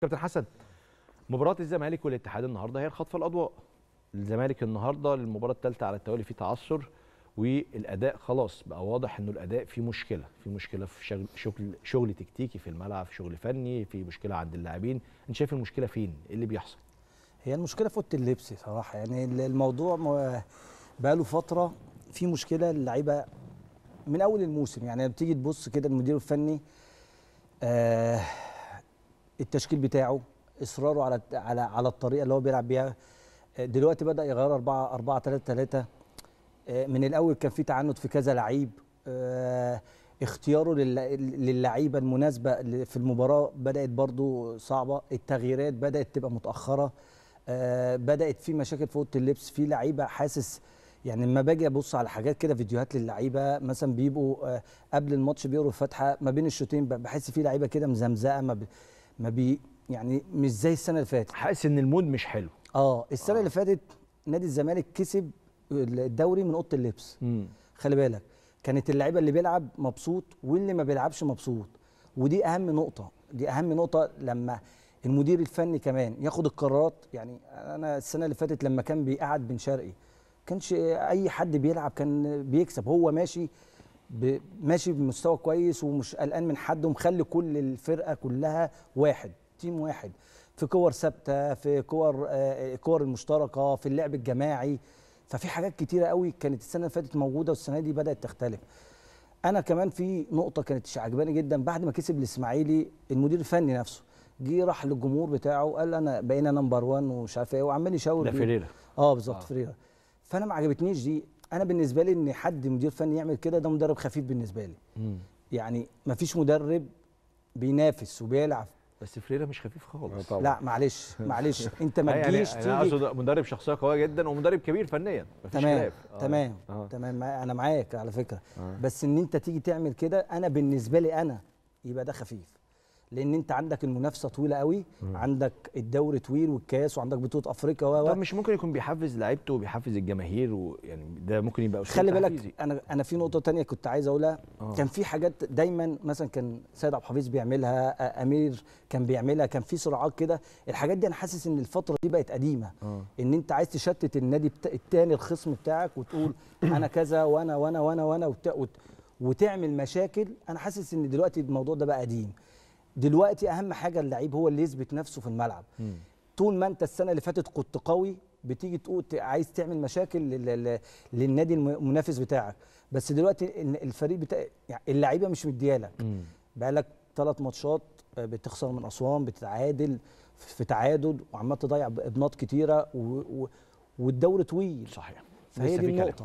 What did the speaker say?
كابتن حسن مباراه الزمالك والاتحاد النهارده هي الخطفه الاضواء الزمالك النهارده للمباراه الثالثه على التوالي في تعثر والاداء خلاص بقى واضح انه الاداء فيه مشكله في مشكله في شغل شغل, شغل تكتيكي في الملعب في شغل فني في مشكله عند اللاعبين انت شايف المشكله فين ايه اللي بيحصل هي المشكله في اوضه اللبس صراحه يعني الموضوع بقى له فتره في مشكله اللعيبه من اول الموسم يعني بتيجي تبص كده المدير الفني آه التشكيل بتاعه اصراره على على على الطريقه اللي هو بيلعب بيها آه، دلوقتي بدا يغير 4 4 3 3 من الاول كان في تعنت في كذا لعيب آه، اختياره للعيبه المناسبه في المباراه بدات برضو صعبه التغييرات بدات تبقى متاخره آه، بدات في مشاكل في اوضه اللبس في لعيبه حاسس يعني لما باجي ابص على حاجات كده فيديوهات للعيبه مثلا بيبقوا قبل الماتش بيقروا الفاتحه ما بين الشوطين بحس في لعيبه كده مزمزقه ما بي يعني مش زي السنه اللي فاتت حاسس ان المود مش حلو اه السنه آه. اللي فاتت نادي الزمالك كسب الدوري من اوضه اللبس مم. خلي بالك كانت اللعيبه اللي بيلعب مبسوط واللي ما بيلعبش مبسوط ودي اهم نقطه دي اهم نقطه لما المدير الفني كمان ياخد القرارات يعني انا السنه اللي فاتت لما كان بيقعد بن شرقي كانش اي حد بيلعب كان بيكسب هو ماشي ماشي بمستوى كويس ومش قلقان من حد ومخلي كل الفرقه كلها واحد تيم واحد في كور ثابته في كور الكور آه، المشتركه في اللعب الجماعي ففي حاجات كتيره قوي كانت السنه اللي فاتت موجوده والسنه دي بدات تختلف انا كمان في نقطه كانت عجباني جدا بعد ما كسب الاسماعيلي المدير الفني نفسه جه راح للجمهور بتاعه قال انا بقينا نمبر 1 ومش عارف ايه وعمال يشاور ده فريره اه بالظبط آه. فريره فانا ما عجبتنيش دي انا بالنسبه لي ان حد مدير فني يعمل كده ده مدرب خفيف بالنسبه لي مم. يعني فيش مدرب بينافس وبيلعب بس فريرا مش خفيف خالص آه، طبعا. لا معلش معلش انت ما يعني يعني تجيش يعني انا اقصد مدرب شخصيه قويه جدا ومدرب كبير فنيا تمام آه. تمام آه. تمام انا معاك على فكره آه. بس ان انت تيجي تعمل كده انا بالنسبه لي انا يبقى ده خفيف لان انت عندك المنافسه طويله قوي مم. عندك الدوري طويل والكاس وعندك بطوله افريقيا و طب مش ممكن يكون بيحفز لعيبته وبيحفز الجماهير ويعني ده ممكن يبقى اسلوب خلي بالك انا انا في نقطه تانية كنت عايز اقولها أوه. كان في حاجات دايما مثلا كان سيد عبد الحفيظ بيعملها امير كان بيعملها كان في صراعات كده الحاجات دي انا حاسس ان الفتره دي بقت قديمه أوه. ان انت عايز تشتت النادي بتا... التاني الخصم بتاعك وتقول انا كذا وانا وانا وانا وانا وت... وت... وتعمل مشاكل انا حاسس ان دلوقتي الموضوع ده بقى قديم دلوقتي اهم حاجه اللعيب هو اللي يثبت نفسه في الملعب م. طول ما انت السنه اللي فاتت كنت قوي بتيجي تقول عايز تعمل مشاكل للنادي المنافس بتاعك بس دلوقتي الفريق بتاع يعني اللعيبه مش مديالك بقى لك ثلاث ماتشات آه، بتخسر من اسوان بتتعادل في تعادل وعمال تضيع بنات كتيره و... و... والدوري طويل صحيح فهي دي النقطه